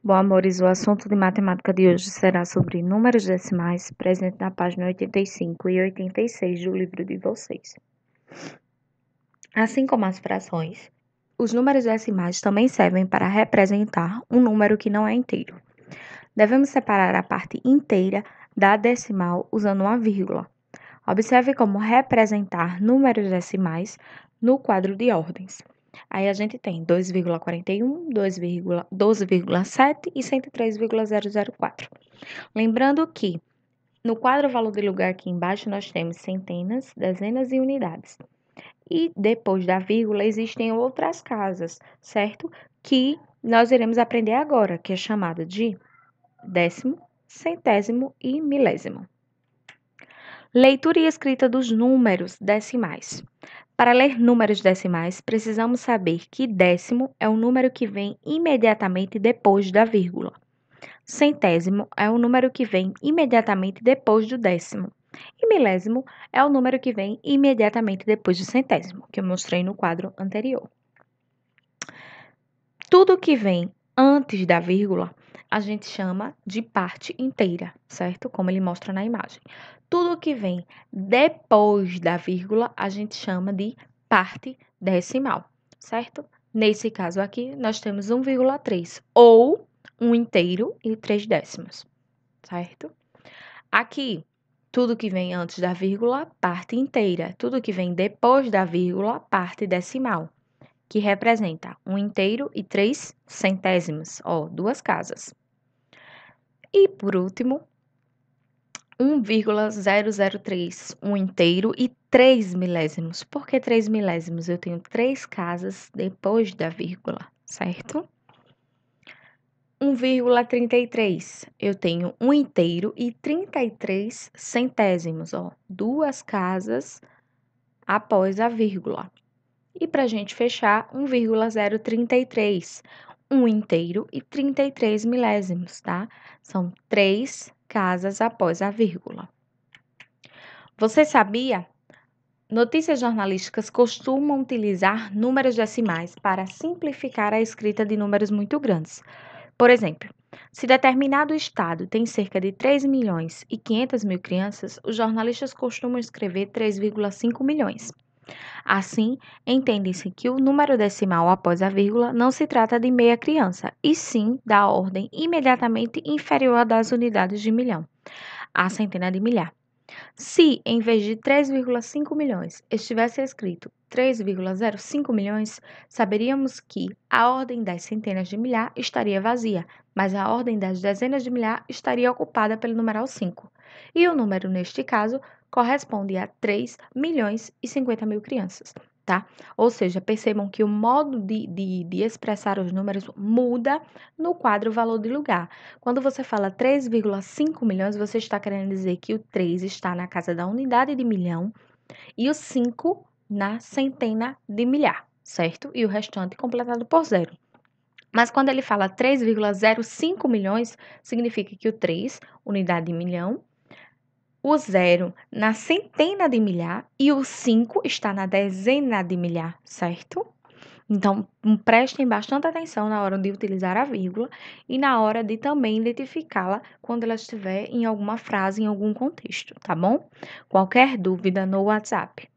Bom, amores, o assunto de matemática de hoje será sobre números decimais, presente na página 85 e 86 do livro de vocês. Assim como as frações, os números decimais também servem para representar um número que não é inteiro. Devemos separar a parte inteira da decimal usando uma vírgula. Observe como representar números decimais no quadro de ordens. Aí a gente tem 2,41, 12,7 e 103,004. Lembrando que no quadro valor de lugar aqui embaixo nós temos centenas, dezenas e unidades. E depois da vírgula existem outras casas, certo? Que nós iremos aprender agora, que é chamada de décimo, centésimo e milésimo. Leitura e escrita dos números decimais. Para ler números decimais, precisamos saber que décimo é o número que vem imediatamente depois da vírgula. Centésimo é o número que vem imediatamente depois do décimo. E milésimo é o número que vem imediatamente depois do centésimo, que eu mostrei no quadro anterior. Tudo que vem antes da vírgula a gente chama de parte inteira, certo? Como ele mostra na imagem. Tudo que vem depois da vírgula, a gente chama de parte decimal, certo? Nesse caso aqui, nós temos 1,3 ou 1 um inteiro e 3 décimos, certo? Aqui, tudo que vem antes da vírgula, parte inteira. Tudo que vem depois da vírgula, parte decimal que representa um inteiro e três centésimos, ó, duas casas. E por último, 1,003, um inteiro e 3 milésimos. Por que 3 milésimos? Eu tenho três casas depois da vírgula, certo? 1,33. Eu tenho um inteiro e 33 centésimos, ó, duas casas após a vírgula. E para a gente fechar, 1,033, 1 um inteiro e 33 milésimos, tá? São três casas após a vírgula. Você sabia? Notícias jornalísticas costumam utilizar números decimais para simplificar a escrita de números muito grandes. Por exemplo, se determinado estado tem cerca de 3 milhões e 500 mil crianças, os jornalistas costumam escrever 3,5 milhões. Assim, entende-se que o número decimal após a vírgula não se trata de meia criança, e sim da ordem imediatamente inferior à das unidades de milhão, a centena de milhar. Se, em vez de 3,5 milhões, estivesse escrito 3,05 milhões, saberíamos que a ordem das centenas de milhar estaria vazia, mas a ordem das dezenas de milhar estaria ocupada pelo numeral 5. E o número, neste caso, corresponde a 3 milhões e 50 mil crianças. Tá? Ou seja, percebam que o modo de, de, de, expressar os números muda no quadro valor de lugar. Quando você fala 3,5 milhões, você está querendo dizer que o 3 está na casa da unidade de milhão e o 5 na centena de milhar, certo? E o restante completado por zero. Mas quando ele fala 3,05 milhões, significa que o 3, unidade de milhão, o zero na centena de milhar e o 5 está na dezena de milhar, certo? Então, hum, prestem bastante atenção na hora de utilizar a vírgula e na hora de também identificá-la quando ela estiver em alguma frase, em algum contexto, tá bom? Qualquer dúvida no WhatsApp.